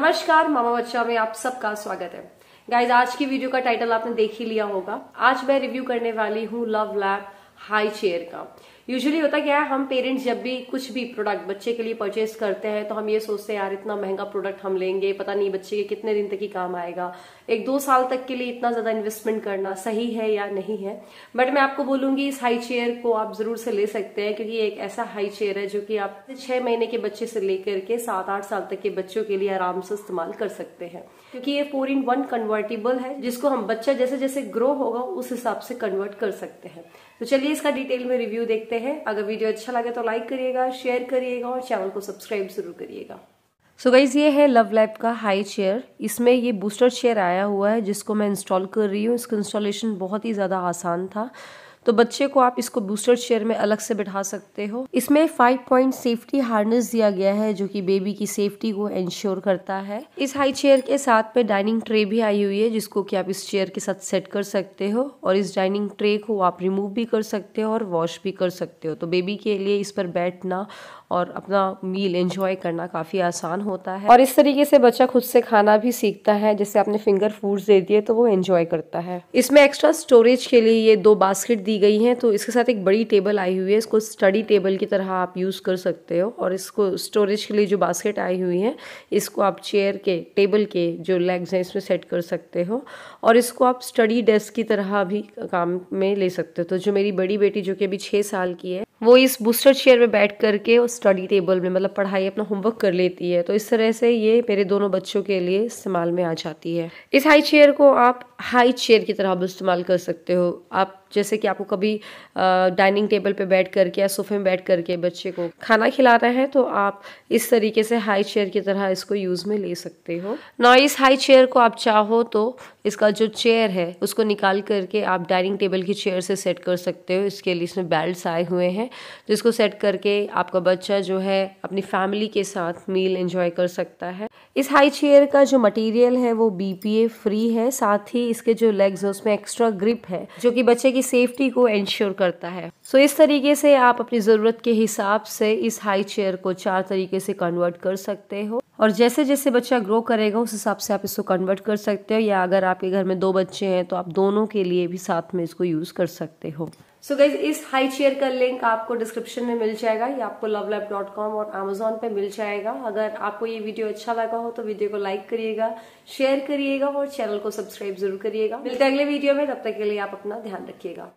नमस्कार मामा बच्चा में आप सबका स्वागत है गाइज आज की वीडियो का टाइटल आपने देख ही लिया होगा आज मैं रिव्यू करने वाली हूँ लव लैब हाई चेयर का यूजुअली होता क्या है हम पेरेंट्स जब भी कुछ भी प्रोडक्ट बच्चे के लिए परचेज करते हैं तो हम ये सोचते हैं यार इतना महंगा प्रोडक्ट हम लेंगे पता नहीं बच्चे के कितने दिन तक ही काम आएगा एक दो साल तक के लिए इतना ज्यादा इन्वेस्टमेंट करना सही है या नहीं है बट मैं आपको बोलूंगी इस हाई चेयर को आप जरूर से ले सकते हैं क्योंकि एक ऐसा हाई चेयर है जो कि आप छह महीने के बच्चे से लेकर के सात आठ साल तक के बच्चों के लिए आराम से इस्तेमाल कर सकते हैं क्योंकि ये फोर इन वन कन्वर्टेबल है जिसको हम बच्चा जैसे जैसे ग्रो होगा उस हिसाब से कन्वर्ट कर सकते हैं तो चलिए इसका डिटेल में रिव्यू देखते हैं हैं अगर वीडियो अच्छा लगे तो लाइक करिएगा शेयर करिएगा और चैनल को सब्सक्राइब जरूर करिएगा सो so गाइज़ ये है लव लैब का हाई चेयर इसमें ये बूस्टर चेयर आया हुआ है जिसको मैं इंस्टॉल कर रही हूँ इसका इंस्टॉलेशन बहुत ही ज़्यादा आसान था तो बच्चे को आप इसको बूस्टर चेयर में अलग से बैठा सकते हो इसमें फाइव पॉइंट सेफ्टी हार्नेस दिया गया है जो कि बेबी की सेफ्टी को इंश्योर करता है इस हाई चेयर के साथ में डाइनिंग ट्रे भी आई हुई है जिसको कि आप इस चेयर के साथ सेट कर सकते हो और इस डाइनिंग ट्रे को आप रिमूव भी कर सकते हो और वॉश भी कर सकते हो तो बेबी के लिए इस पर बैठना और अपना मील एंजॉय करना काफ़ी आसान होता है और इस तरीके से बच्चा खुद से खाना भी सीखता है जैसे आपने फिंगर फूड्स दे दिए तो वो एंजॉय करता है इसमें एक्स्ट्रा स्टोरेज के लिए ये दो बास्केट दी गई हैं तो इसके साथ एक बड़ी टेबल आई हुई है इसको स्टडी टेबल की तरह आप यूज़ कर सकते हो और इसको स्टोरेज के लिए जो बास्केट आई हुई है इसको आप चेयर के टेबल के जो लेग्स हैं इसमें सेट कर सकते हो और इसको आप स्टडी डेस्क की तरह भी काम में ले सकते हो तो जो मेरी बड़ी बेटी जो कि अभी छः साल की है वो इस बूस्टर चेयर में बैठ करके और स्टडी टेबल में मतलब पढ़ाई अपना होमवर्क कर लेती है तो इस तरह से ये मेरे दोनों बच्चों के लिए इस्तेमाल में आ जाती है इस हाई चेयर को आप हाई चेयर की तरह इस्तेमाल कर सकते हो आप जैसे कि आपको कभी डाइनिंग टेबल पे बैठ करके या सोफे में बैठ करके बच्चे को खाना खिला रहे हैं तो आप इस तरीके से हाई चेयर की तरह इसको यूज़ में ले सकते हो ना इस हाई चेयर को आप चाहो तो इसका जो चेयर है उसको निकाल करके आप डाइनिंग टेबल की चेयर से सेट कर सकते हो इसके लिए इसमें बेल्ट आए हुए हैं तो इसको सेट करके आपका बच्चा जो है अपनी फैमिली के साथ मील इंजॉय कर सकता है इस हाई चेयर का जो मटेरियल है वो बीपीए फ्री है साथ ही इसके जो लेग्स है उसमें एक्स्ट्रा ग्रिप है जो कि बच्चे की की सेफ्टी को इंश्योर करता है सो so, इस तरीके से आप अपनी ज़रूरत के हिसाब से इस हाई चेयर को चार तरीके से कन्वर्ट कर सकते हो और जैसे जैसे बच्चा ग्रो करेगा उस हिसाब से आप इसको कन्वर्ट कर सकते हो या अगर आपके घर में दो बच्चे हैं तो आप दोनों के लिए भी साथ में इसको यूज़ कर सकते हो सो so इस हाई चेयर का लिंक आपको डिस्क्रिप्शन में मिल जाएगा या आपको लव लाइफ डॉट कॉम और अमेजोन पे मिल जाएगा अगर आपको ये वीडियो अच्छा लगा हो तो वीडियो को लाइक करिएगा शेयर करिएगा और चैनल को सब्सक्राइब जरूर करिएगा मिलते अगले वीडियो में तब तक के लिए आप अपना ध्यान रखिएगा